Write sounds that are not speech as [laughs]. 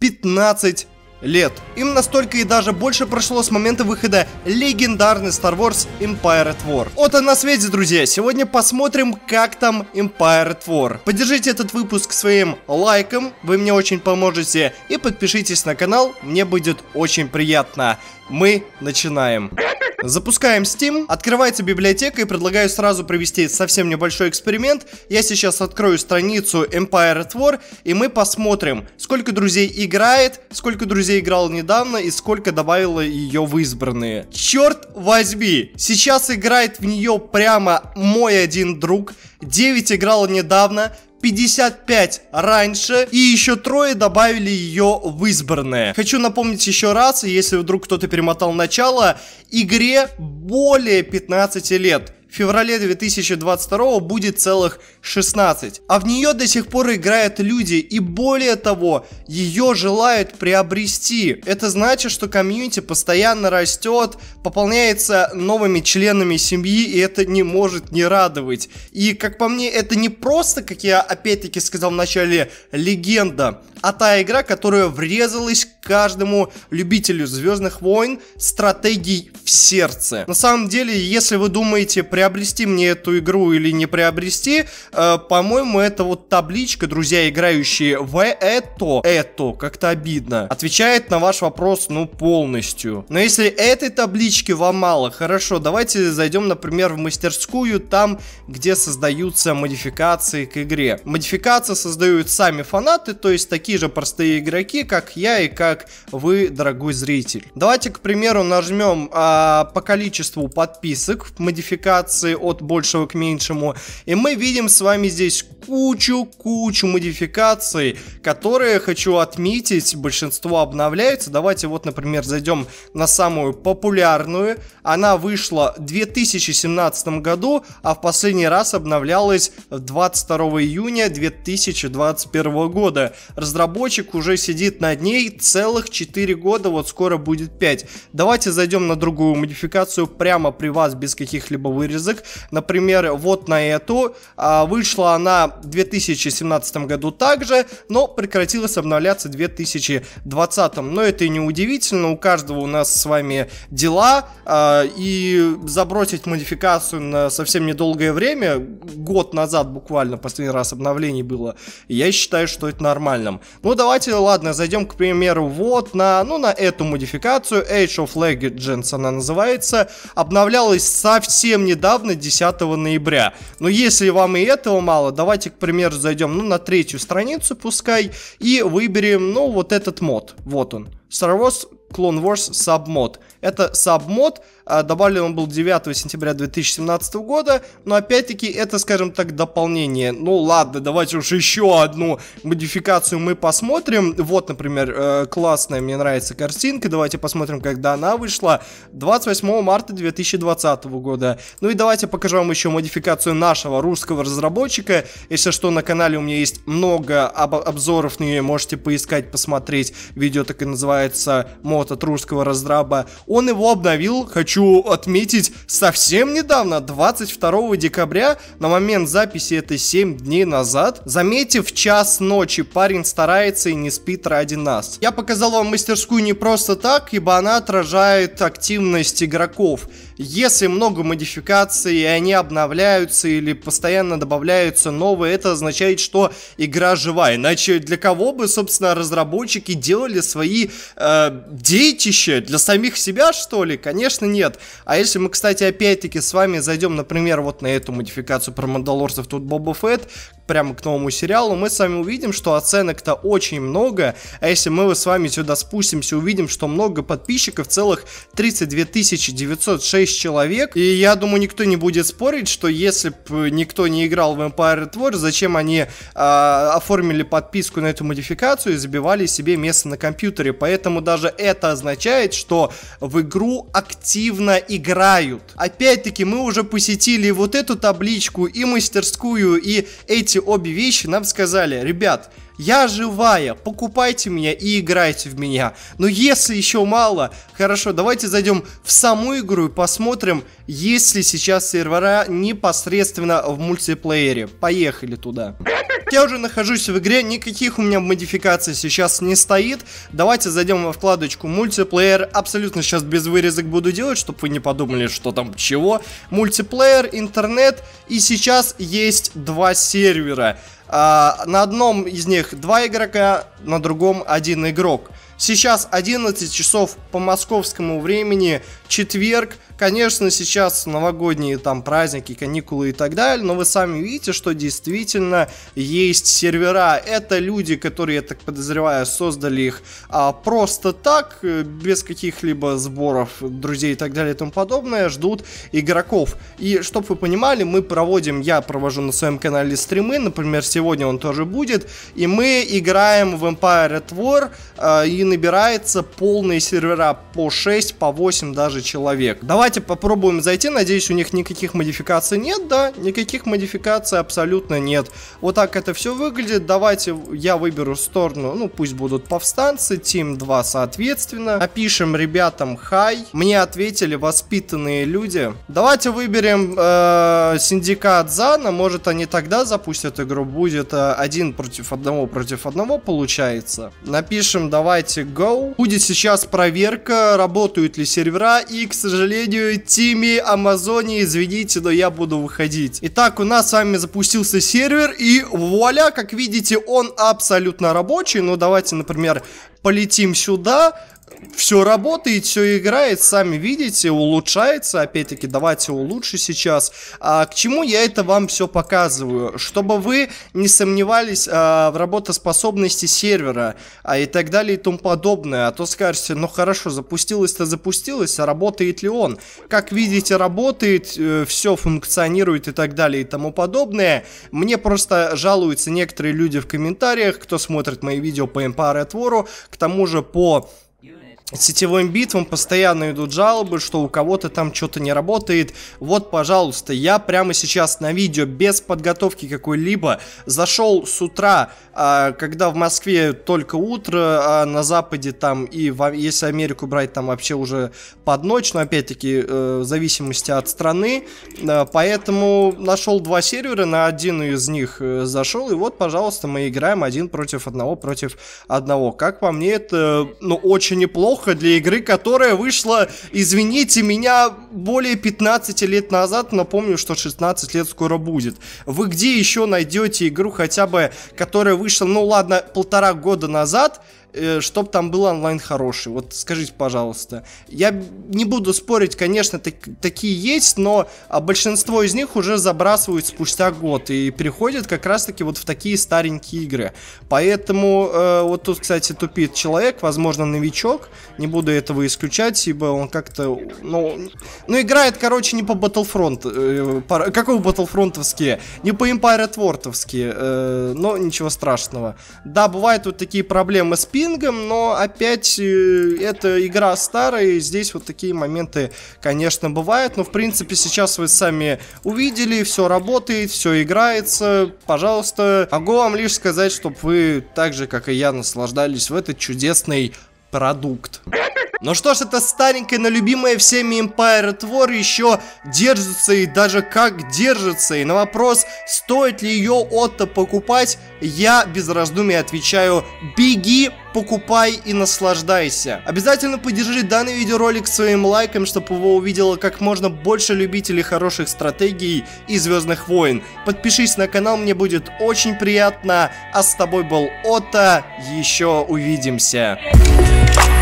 15 лет. Им настолько и даже больше прошло с момента выхода легендарный Star Wars Empire at War. Вот и на свете, друзья. Сегодня посмотрим, как там Empire at War. Поддержите этот выпуск своим лайком, вы мне очень поможете. И подпишитесь на канал, мне будет очень приятно. Мы начинаем. Начинаем. [laughs] Запускаем Steam, открывается библиотека и предлагаю сразу провести совсем небольшой эксперимент. Я сейчас открою страницу Empire at War и мы посмотрим, сколько друзей играет, сколько друзей играл недавно и сколько добавило ее в избранные. Черт возьми, сейчас играет в нее прямо мой один друг, 9 играл недавно, 55 раньше, и еще трое добавили ее в избранное. Хочу напомнить еще раз, если вдруг кто-то перемотал начало, игре более 15 лет в феврале 2022 будет целых 16. А в нее до сих пор играют люди и более того, ее желают приобрести. Это значит, что комьюнити постоянно растет, пополняется новыми членами семьи и это не может не радовать. И как по мне, это не просто, как я опять-таки сказал в начале, легенда, а та игра, которая врезалась каждому любителю Звездных войн стратегий в сердце. На самом деле, если вы думаете при приобрести мне эту игру или не приобрести, э, по-моему, это вот табличка, друзья, играющие в это, это, как-то обидно, отвечает на ваш вопрос, ну, полностью. Но если этой таблички вам мало, хорошо, давайте зайдем, например, в мастерскую, там, где создаются модификации к игре. Модификации создают сами фанаты, то есть такие же простые игроки, как я и как вы, дорогой зритель. Давайте, к примеру, нажмем э, по количеству подписок в модификации, модификации от большего к меньшему. И мы видим с вами здесь кучу-кучу модификаций, которые, хочу отметить, большинство обновляются. Давайте вот, например, зайдем на самую популярную. Она вышла в 2017 году, а в последний раз обновлялась 22 июня 2021 года. Разработчик уже сидит над ней целых 4 года, вот скоро будет 5. Давайте зайдем на другую модификацию прямо при вас, без каких-либо вырезок язык. Например, вот на эту. А, вышла она в 2017 году также, но прекратилась обновляться в 2020. Но это и не удивительно, у каждого у нас с вами дела, а, и забросить модификацию на совсем недолгое время, год назад буквально последний раз обновлений было, я считаю, что это нормальным. Ну давайте, ладно, зайдем, к примеру, вот на, ну, на эту модификацию, Age of Legends она называется, обновлялась совсем недавно, недавно, 10 ноября. Но если вам и этого мало, давайте, к примеру, зайдем ну, на третью страницу, пускай, и выберем, ну, вот этот мод. Вот он. Star Wars Clone Wars Submod. Это submod. А добавлен он был 9 сентября 2017 года, но опять-таки это, скажем так, дополнение. Ну ладно, давайте уж еще одну модификацию мы посмотрим. Вот, например, э, классная, мне нравится картинка, давайте посмотрим, когда она вышла. 28 марта 2020 года. Ну и давайте покажу вам еще модификацию нашего русского разработчика. Если что, на канале у меня есть много об обзоров на нее, можете поискать, посмотреть. Видео так и называется «Мод от русского разраба». Он его обновил, хочу хочу отметить совсем недавно, 22 декабря, на момент записи это 7 дней назад. Заметив час ночи парень старается и не спит ради нас. Я показал вам мастерскую не просто так, ибо она отражает активность игроков. Если много модификаций, и они обновляются или постоянно добавляются новые, это означает, что игра жива. Иначе для кого бы, собственно, разработчики делали свои э, детища? Для самих себя, что ли? Конечно, нет. А если мы, кстати, опять-таки с вами зайдем, например, вот на эту модификацию про Мандалорцев, тут Боба Фетт, прямо к новому сериалу, мы с вами увидим, что оценок-то очень много, а если мы с вами сюда спустимся, увидим, что много подписчиков, целых 32 906 человек, и я думаю, никто не будет спорить, что если бы никто не играл в Empire War, зачем они э, оформили подписку на эту модификацию и забивали себе место на компьютере, поэтому даже это означает, что в игру активно играют. Опять-таки, мы уже посетили вот эту табличку и мастерскую, и эти обе вещи нам сказали, ребят, я живая, покупайте меня и играйте в меня. Но если еще мало, хорошо, давайте зайдем в саму игру и посмотрим, есть ли сейчас сервера непосредственно в мультиплеере. Поехали туда. Я уже нахожусь в игре, никаких у меня модификаций сейчас не стоит. Давайте зайдем во вкладочку мультиплеер. Абсолютно сейчас без вырезок буду делать, чтобы вы не подумали, что там чего. Мультиплеер, интернет и сейчас есть два сервера. А, на одном из них два игрока, на другом один игрок. Сейчас 11 часов по московскому времени, четверг, Конечно, сейчас новогодние там праздники, каникулы и так далее, но вы сами видите, что действительно есть сервера. Это люди, которые, я так подозреваю, создали их а, просто так, э, без каких-либо сборов друзей и так далее и тому подобное, ждут игроков. И, чтобы вы понимали, мы проводим, я провожу на своем канале стримы, например, сегодня он тоже будет, и мы играем в Empire at War, а, и набирается полные сервера по 6, по 8 даже человек. Давайте Давайте попробуем зайти, надеюсь, у них никаких модификаций нет, да? Никаких модификаций абсолютно нет. Вот так это все выглядит. Давайте я выберу сторону, ну пусть будут повстанцы, Team 2 соответственно. Напишем ребятам хай. Мне ответили воспитанные люди. Давайте выберем э, синдикат Зана, может они тогда запустят игру, будет э, один против одного против одного получается. Напишем давайте go. Будет сейчас проверка, работают ли сервера и, к сожалению, Россию, Тими, Амазонии, извините, но я буду выходить. Итак, у нас с вами запустился сервер, и вуаля, как видите, он абсолютно рабочий. Ну, давайте, например, полетим сюда, все работает, все играет, сами видите, улучшается, опять-таки давайте улучши сейчас. А, к чему я это вам все показываю? Чтобы вы не сомневались а, в работоспособности сервера а, и так далее и тому подобное. А то скажете, ну хорошо, запустилось-то запустилось, а работает ли он? Как видите, работает, э, все функционирует и так далее и тому подобное. Мне просто жалуются некоторые люди в комментариях, кто смотрит мои видео по Empire War, к тому же по сетевым битвам постоянно идут жалобы, что у кого-то там что-то не работает. Вот, пожалуйста, я прямо сейчас на видео без подготовки какой-либо зашел с утра, а, когда в Москве только утро, а на Западе там и в, если Америку брать там вообще уже под ночь, но опять-таки э, в зависимости от страны. Э, поэтому нашел два сервера, на один из них э, зашел и вот, пожалуйста, мы играем один против одного против одного. Как по мне это, ну, очень неплохо плохо для игры, которая вышла, извините меня, более 15 лет назад. Напомню, что 16 лет скоро будет. Вы где еще найдете игру хотя бы, которая вышла, ну ладно, полтора года назад, э, чтобы там был онлайн хороший. Вот скажите, пожалуйста. Я не буду спорить, конечно, так, такие есть, но а большинство из них уже забрасывают спустя год и переходят как раз-таки вот в такие старенькие игры. Поэтому э, вот тут, кстати, тупит человек, возможно, новичок. Не буду этого исключать, ибо он как-то, ну, ну играет, короче, не по Battlefront, э, по, какого Battlefrontовские, не по Empire Wordовские, э, но ничего страшного. Да, бывают вот такие проблемы с пи пингом, но опять э, это игра старая, и здесь вот такие моменты, конечно, бывают, но в принципе сейчас вы сами увидели, все работает, все играется, пожалуйста, могу вам лишь сказать, чтобы вы так же, как и я, наслаждались в этот чудесный продукт. Ну что ж, это старенькая, но любимая всеми Empire War еще держится и даже как держится. И на вопрос, стоит ли ее Отто покупать, я без раздумий отвечаю «Беги, покупай и наслаждайся. Обязательно поддержи данный видеоролик своим лайком, чтобы его увидело как можно больше любителей хороших стратегий и Звездных войн. Подпишись на канал, мне будет очень приятно. А с тобой был Ота, еще увидимся. Yeah.